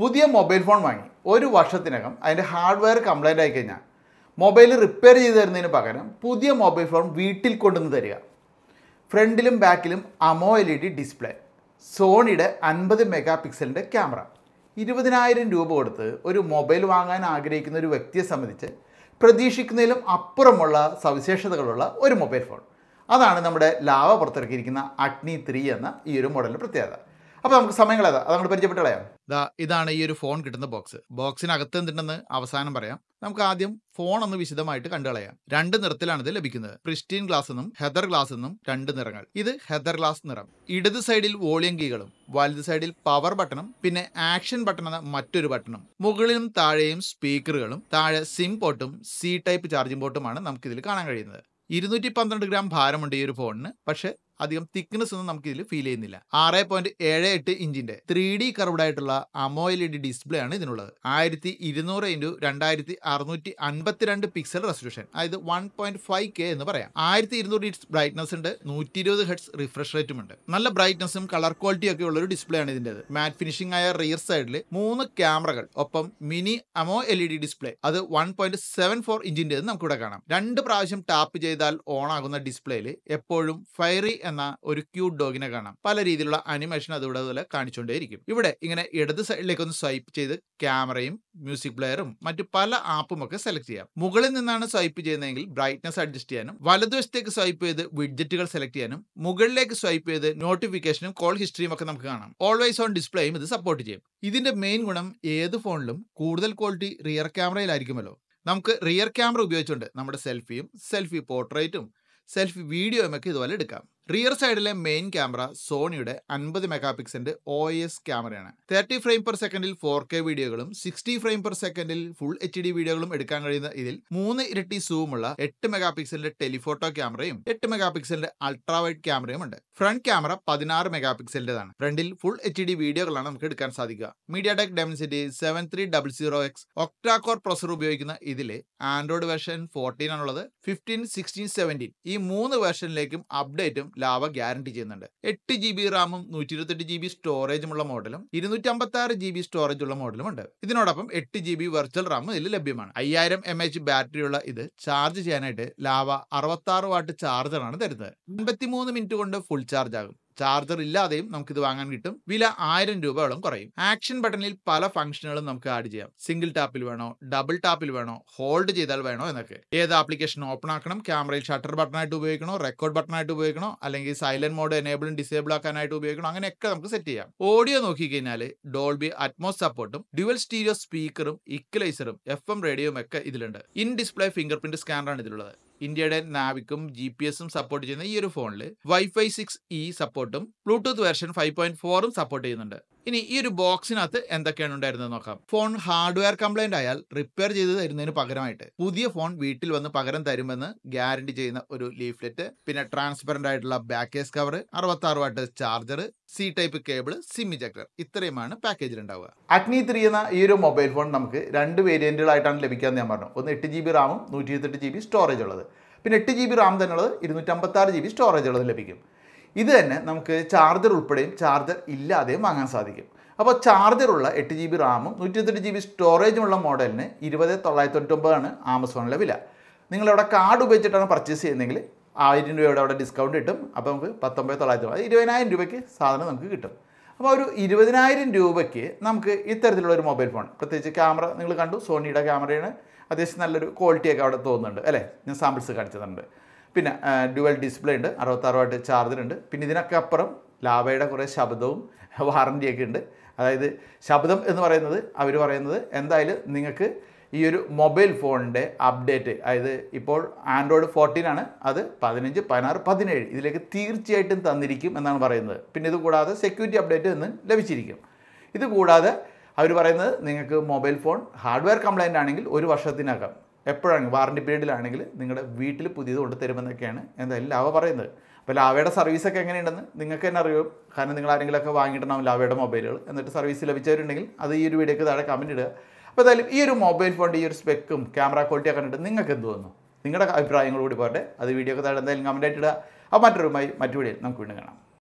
പുതിയ mobile phone വാങ്ങി ഒരു വർഷത്തിനകം അതിൻ്റെ ഹാർഡ്വെയർ കംപ്ലയിൻ്റ് ആയി കഴിഞ്ഞാൽ മൊബൈൽ റിപ്പയർ ചെയ്ത് തരുന്നതിന് പകരം പുതിയ മൊബൈൽ ഫോൺ വീട്ടിൽ കൊണ്ടുവന്ന് തരിക ഫ്രണ്ടിലും ബാക്കിലും AMOLED display സോണിയുടെ അൻപത് മെഗാ പിക്സലിൻ്റെ ക്യാമറ ഇരുപതിനായിരം രൂപ കൊടുത്ത് ഒരു മൊബൈൽ വാങ്ങാൻ ആഗ്രഹിക്കുന്ന ഒരു വ്യക്തിയെ സംബന്ധിച്ച് പ്രതീക്ഷിക്കുന്നതിലും അപ്പുറമുള്ള സവിശേഷതകളുള്ള ഒരു മൊബൈൽ ഫോൺ അതാണ് നമ്മുടെ ലാവ പുറത്തിറക്കിയിരിക്കുന്ന അഗ്നി ത്രീ എന്ന ഈ ഒരു മോഡലിൻ്റെ പ്രത്യേകത അപ്പോൾ നമുക്ക് സമയം കളയാം അത് അങ്ങോട്ട് പരിചയപ്പെട്ട് കളയാം ഇതാണ് ഈ ഒരു ഫോൺ കിട്ടുന്ന ബോക്സ് ബോക്സിനകത്ത് എന്തുണ്ടെന്ന് അവസാനം പറയാം നമുക്ക് ആദ്യം ഫോൺ ഒന്ന് വിശദമായിട്ട് കണ്ടു കളയാം രണ്ട് നിറത്തിലാണ് ഇത് ലഭിക്കുന്നത് പ്രിസ്റ്റീൻ ഗ്ലാസ് എന്നും ഹെദർ ഗ്ലാസ് എന്നും രണ്ട് നിറങ്ങൾ ഇത് ഹെദർ ഗ്ലാസ് നിറം ഇടത് സൈഡിൽ വോളിയം കീകളും വലത് സൈഡിൽ പവർ ബട്ടണും പിന്നെ ആക്ഷൻ ബട്ടൺ എന്ന മറ്റൊരു ബട്ടണും മുകളിലും താഴെയും സ്പീക്കറുകളും താഴെ സിം പോർട്ടും സി ടൈപ്പ് ചാർജിംഗ് പോർട്ടുമാണ് നമുക്ക് ഇതിൽ കാണാൻ കഴിയുന്നത് ഇരുന്നൂറ്റി പന്ത്രണ്ട് ഗ്രാം ഭാരമുണ്ട് ഈ ഒരു ഫോണിന് പക്ഷെ അധികം തിക്നെസ് ഒന്നും നമുക്ക് ഇതിൽ ഫീൽ ചെയ്യുന്നില്ല ആറ് പോയിന്റ് ഏഴ് എട്ട് ഇഞ്ചിന്റെ ത്രീ ഡി കർവ്ഡ് ആയിട്ടുള്ള അമോയിൽ ഡി ഡിസ്പ്ലേ ആണ് ഇതിനുള്ളത് ആയിരത്തി ഇരുന്നൂറ് ഇൻറ്റു രണ്ടായിരത്തി അറുന്നൂറ്റി അൻപത്തിരണ്ട് പിക്സൽ റെസൊല്യൂഷൻ അതായത് വൺ പോയിന്റ് ഫൈവ് കെ എന്ന് പറയാം ആയിരത്തി ഇരുന്നൂറ് ഡിറ്റ്സ് ബ്രൈറ്റ്നസ് ഉണ്ട് നൂറ്റി ഇരുപത് ഹെഡ്സ് റിഫ്രഷ് റേറ്റും ഉണ്ട് നല്ല ബ്രൈറ്റ്നസും കളർ ക്വാളിറ്റി ഒക്കെ ഉള്ള ഒരു ഡിസ്പ്ലേ ആണ് ഇതിൻ്റെ മാറ്റ് ഫിനിഷിംഗ് ആയ റിയർ സൈഡിൽ മൂന്ന് ക്യാമറകൾ ഒപ്പം mini AMOLED display അത് വൺ പോയിന്റ് സെവൻ ഫോർ ഇഞ്ചിൻ്റെ നമുക്കിവിടെ കാണാം രണ്ട് പ്രാവശ്യം ടാപ്പ് ചെയ്താൽ ഓൺ ആകുന്ന ഡിസ്പ്ലേയിൽ എപ്പോഴും ഫയറി എന്ന ഒരു ക്യൂട്ട് ഡോഗിനെ കാണാം പല രീതിയിലുള്ള അനിമേഷൻ അതുകൂടെ അതുപോലെ കാണിച്ചുകൊണ്ടേയിരിക്കും ഇവിടെ ഇങ്ങനെ ഇടത് സൈഡിലേക്ക് ഒന്ന് സ്വൈപ്പ് ചെയ്ത് ക്യാമറയും മ്യൂസിക് പ്ലെയറും മറ്റു പല ആപ്പും ഒക്കെ സെലക്ട് ചെയ്യാം മുകളിൽ നിന്നാണ് സ്വൈപ്പ് ചെയ്യുന്നതെങ്കിൽ ബ്രൈറ്റ്നസ് അഡ്ജസ്റ്റ് ചെയ്യാനും വലതുവശത്തേക്ക് സ്വൈപ്പ് ചെയ്ത് വിഡ്ജറ്റുകൾ സെലക്ട് ചെയ്യാനും മുകളിലേക്ക് സ്വൈപ്പ് ചെയ്ത് നോട്ടിഫിക്കേഷനും കോൾ ഹിസ്റ്ററിയും ഒക്കെ നമുക്ക് കാണാം ഓൾവേസ് ഓൺ ഡിസ്പ്ലേയും ഇത് സപ്പോർട്ട് ചെയ്യും ഇതിന്റെ മെയിൻ ഗുണം ഏത് ഫോണിലും കൂടുതൽ ക്വാളിറ്റി റിയർ ക്യാമറയിലായിരിക്കുമല്ലോ നമുക്ക് റിയർ ക്യാമറ ഉപയോഗിച്ചുകൊണ്ട് നമ്മുടെ സെൽഫിയും സെൽഫി പോർട്രേറ്റും സെൽഫി വീഡിയോയും ഒക്കെ ഇതുപോലെ എടുക്കാം റിയർ സൈഡിലെ മെയിൻ ക്യാമറ സോണിയുടെ അൻപത് മെഗാ പിക്സലിന്റെ ഒ എസ് ക്യാമറയാണ് തേർട്ടി ഫ്രെയിം പെർ സെക്കൻഡിൽ ഫോർ കെ വീഡിയോകളും സിക്സ്റ്റി ഫ്രെയിം പെർ സെക്കൻഡിൽ ഫുൾ എച്ച് ഡി വീഡിയോകളും എടുക്കാൻ കഴിയുന്ന ഇതിൽ മൂന്ന് ഇരട്ടി സൂമുള്ള എട്ട് മെഗാ പിക്സലിന്റെ ടെലിഫോട്ടോ ക്യാമറയും എട്ട് മെഗാ പിക്സലിന്റെ അൾട്രാ വൈഡ് ക്യാമറയും ഉണ്ട് ഫ്രണ്ട് ക്യാമറ പതിനാറ് മെഗാ പിക്സലിന്റേതാണ് ഫ്രണ്ടിൽ ഫുൾ എച്ച് ഡി വീഡിയോകളാണ് നമുക്ക് എടുക്കാൻ സാധിക്കുക MediaTek Dimensity seven three double zero X octacore processor ഉപയോഗിക്കുന്ന ഇതിൽ ആൻഡ്രോയിഡ് വേർഷൻ ഫോർട്ടീൻ ആണുള്ളത് ഫിഫ്റ്റീൻ സിക്സ്റ്റീൻ സെവൻറ്റീൻ ഈ മൂന്ന് വേർഷനിലേക്കും അപ്ഡേറ്റും ലാവ ഗ്യാരണ്ടി ചെയ്യുന്നുണ്ട് എട്ട് ജി ബി റാമും നൂറ്റി ഇരുപത്തെട്ട് ജി ബി സ്റ്റോറേജുമുള്ള മോഡലും ഇരുന്നൂറ്റി അമ്പത്തി ആറ് ജി ബി സ്റ്റോറേജ് ഉള്ള മോഡലും ഉണ്ട് ഇതിനോടൊപ്പം എട്ട് ജി ബി വെർച്വൽ റാം ഇതിൽ ലഭ്യമാണ് അയ്യായിരം എം എച്ച് ബാറ്ററിയുള്ള ഇത് ചാർജ് ചെയ്യാനായിട്ട് ലാവ അറുപത്തി ആറ് വാട്ട് ചാർജറാണ് തരുന്നത് മൂന്ന് മിനിറ്റ് കൊണ്ട് ഫുൾ ചാർജ് ആകും ചാർജർ ഇല്ലാതെയും നമുക്ക് ഇത് വാങ്ങാൻ കിട്ടും വില ആയിരം രൂപയോളം കുറയും ആക്ഷൻ ബട്ടണിൽ പല ഫംഗ്ഷനുകളും നമുക്ക് ആഡ് ചെയ്യാം സിംഗിൾ ടാപ്പിൽ വേണോ ഡബിൾ ടാപ്പിൽ വേണോ ഹോൾഡ് ചെയ്താൽ വേണോ എന്നൊക്കെ ഏത് ആപ്ലിക്കേഷൻ ഓപ്പൺ ആക്കണം ക്യാമറയിൽ ഷട്ടർ ബട്ടണായിട്ട് ഉപയോഗിക്കണോ റെക്കോർഡ് ബട്ടണായിട്ട് ഉപയോഗിക്കണോ അല്ലെങ്കിൽ സൈലന്റ് മോഡ് എനേബിളും ഡിസേബിൾ ആക്കാനായിട്ട് ഉപയോഗിക്കണം അങ്ങനെയൊക്കെ നമുക്ക് സെറ്റ് ചെയ്യാം ഓഡിയോ നോക്കിക്കഴിഞ്ഞാൽ ഡോൾബി അറ്റ്മോസ് സപ്പോർട്ടും ഡ്യുവൽ സ്റ്റീരിയോ സ്പീക്കറും ഇക്വലൈസറും എഫ് എം റേഡിയോയും ഒക്കെ ഇതിലുണ്ട് ഇൻ ഡിസ്പ്ലേ ഫിംഗർ പ്രിന്റ് സ്കാനറാണ് ഇതിലുള്ളത് ഇന്ത്യയുടെ നാവിക്കും ജി പി എസും സപ്പോർട്ട് ചെയ്യുന്ന ഈ ഒരു ഫോണിൽ വൈഫൈ സിക്സ് ഇ സപ്പോർട്ടും ബ്ലൂടൂത്ത് വേർഷൻ ഫൈവ് പോയിന്റ് ഫോറും സപ്പോർട്ട് ചെയ്യുന്നുണ്ട് ഇനി ഈ ഒരു ബോക്സിനകത്ത് എന്തൊക്കെയാണ് ഉണ്ടായിരുന്നത് നോക്കാം ഫോൺ ഹാർഡ്വെയർ കംപ്ലൈന്റ് ആയാൽ റിപ്പയർ ചെയ്ത് തരുന്നതിന് പകരമായിട്ട് പുതിയ ഫോൺ വീട്ടിൽ വന്ന് പകരം തരുമെന്ന് ഗ്യാരണ്ടി ചെയ്യുന്ന ഒരു ലീഫ്ലെറ്റ് പിന്നെ ട്രാൻസ്പെറന്റ് ആയിട്ടുള്ള ബാക്ക് കവർ കവർ ആറ് watt charger C type cable sim ejector ഇത്രയുമാണ് പാക്കേജിൽ ഉണ്ടാവുക അഗ്നി ത്രീ എന്ന ഈ ഒരു മൊബൈൽ ഫോൺ നമുക്ക് രണ്ട് വേരിയന്റുകളായിട്ടാണ് ലഭിക്കാമെന്ന് ഞാൻ പറഞ്ഞു ഒന്ന് എട്ട് ജി ബി റാമും നൂറ്റി ഇരുപത്തെട്ട് ജി ബി സ്റ്റോറേജ് ഉള്ളത് പിന്നെ എട്ട് ജി ബി റാം തന്നെയുള്ളത് ഇരുന്നൂറ്റമ്പത്താറ് ജി ബി സ്റ്റോറേജ് ഉള്ളത് ലഭിക്കും ഇത് തന്നെ നമുക്ക് ചാർജർ ഉൾപ്പെടെയും ചാർജർ ഇല്ലാതെയും വാങ്ങാൻ സാധിക്കും അപ്പോൾ ചാർജറുള്ള എട്ട് ജി ബി റാമും നൂറ്റിരുപത്തെട്ട് ജി ബി സ്റ്റോറേജുമുള്ള മോഡലിന് ഇരുപത് തൊള്ളായിരത്തി തൊണ്ണൂറ്റൊമ്പതാണ് ആമസോണിലെ വില നിങ്ങളിവിടെ കാർഡ് ഉപയോഗിച്ചിട്ടാണ് പർച്ചേസ് ചെയ്യുന്നതെങ്കിൽ ആയിരം രൂപയുടെ അവിടെ ഡിസ്കൗണ്ട് കിട്ടും അപ്പോൾ നമുക്ക് പത്തൊമ്പത് തൊള്ളായിരത്തി ഇരുപതിനായിരം രൂപയ്ക്ക് സാധനം നമുക്ക് കിട്ടും അപ്പോൾ ഒരു ഇരുപതിനായിരം രൂപയ്ക്ക് നമുക്ക് ഇത്തരത്തിലുള്ള ഒരു മൊബൈൽ ഫോൺ പ്രത്യേകിച്ച് ക്യാമറ നിങ്ങൾ കണ്ടു സോണിയുടെ ക്യാമറയാണ് അത്യാവശ്യം നല്ലൊരു ക്വാളിറ്റിയൊക്കെ അവിടെ തോന്നുന്നുണ്ട് അല്ലേ ഞാൻ സാമ്പിൾസ് കാണിച്ചു തന്നിട്ടുണ്ട് പിന്നെ ഡ്യുവൽ ഡിസ്പ്ലേ ഉണ്ട് അറുപത്താറ് വാട്ട് ചാർജർ ഉണ്ട് പിന്നെ ഇതിനൊക്കെ അപ്പുറം ലാവയുടെ കുറേ ശബ്ദവും വാറൻറ്റിയൊക്കെ ഉണ്ട് അതായത് ശബ്ദം എന്ന് പറയുന്നത് അവർ പറയുന്നത് എന്തായാലും നിങ്ങൾക്ക് ഈ ഒരു മൊബൈൽ ഫോണിൻ്റെ അപ്ഡേറ്റ് അതായത് ഇപ്പോൾ ആൻഡ്രോയിഡ് ഫോർട്ടീൻ ആണ് അത് പതിനഞ്ച് പതിനാറ് പതിനേഴ് ഇതിലേക്ക് തീർച്ചയായിട്ടും തന്നിരിക്കും എന്നാണ് പറയുന്നത് പിന്നെ ഇത് കൂടാതെ സെക്യൂരിറ്റി അപ്ഡേറ്റ് എന്നും ലഭിച്ചിരിക്കും ഇത് കൂടാതെ അവർ പറയുന്നത് നിങ്ങൾക്ക് മൊബൈൽ ഫോൺ ഹാർഡ്വെയർ കംപ്ലയിൻ്റ് ആണെങ്കിൽ ഒരു വർഷത്തിനകം എപ്പോഴാണ് വാറണ്ടി പീരീഡിലാണെങ്കിൽ നിങ്ങളുടെ വീട്ടിൽ പുതിയത് കൊണ്ടുതരുമെന്നൊക്കെയാണ് എന്തായാലും ലാവ പറയുന്നത് അപ്പോൾ ലാവയുടെ സർവീസൊക്കെ എങ്ങനെയുണ്ടെന്ന് നിങ്ങൾക്ക് തന്നെ അറിയും കാരണം നിങ്ങൾ ആരെങ്കിലുമൊക്കെ വാങ്ങിയിട്ടുണ്ടാവും ലാവയുടെ മൊബൈലുകൾ എന്നിട്ട് സർവീസ് ലഭിച്ചവരുണ്ടെങ്കിൽ അത് ഈ ഒരു വീഡിയോക്ക് താഴെ കമൻറ്റ് ഇടുക അപ്പോൾ എന്തായാലും ഈ ഒരു മൊബൈൽ ഫോണിൻ്റെ ഈ ഒരു സ്പെക്കും ക്യാമറ ക്വാളിറ്റിയൊക്കെ കണ്ടിട്ട് നിങ്ങൾക്ക് എന്ത് തോന്നുന്നു നിങ്ങളുടെ അഭിപ്രായങ്ങൾ കൂടി പോട്ടെ അത് വീഡിയോക്ക് താഴെ എന്തായാലും കമൻറ്റായിട്ട് ഇടുക അപ്പോൾ മറ്റൊരുമായി മറ്റു വീഡിയോയിൽ നമുക്ക് വീണ്ടും കാണാം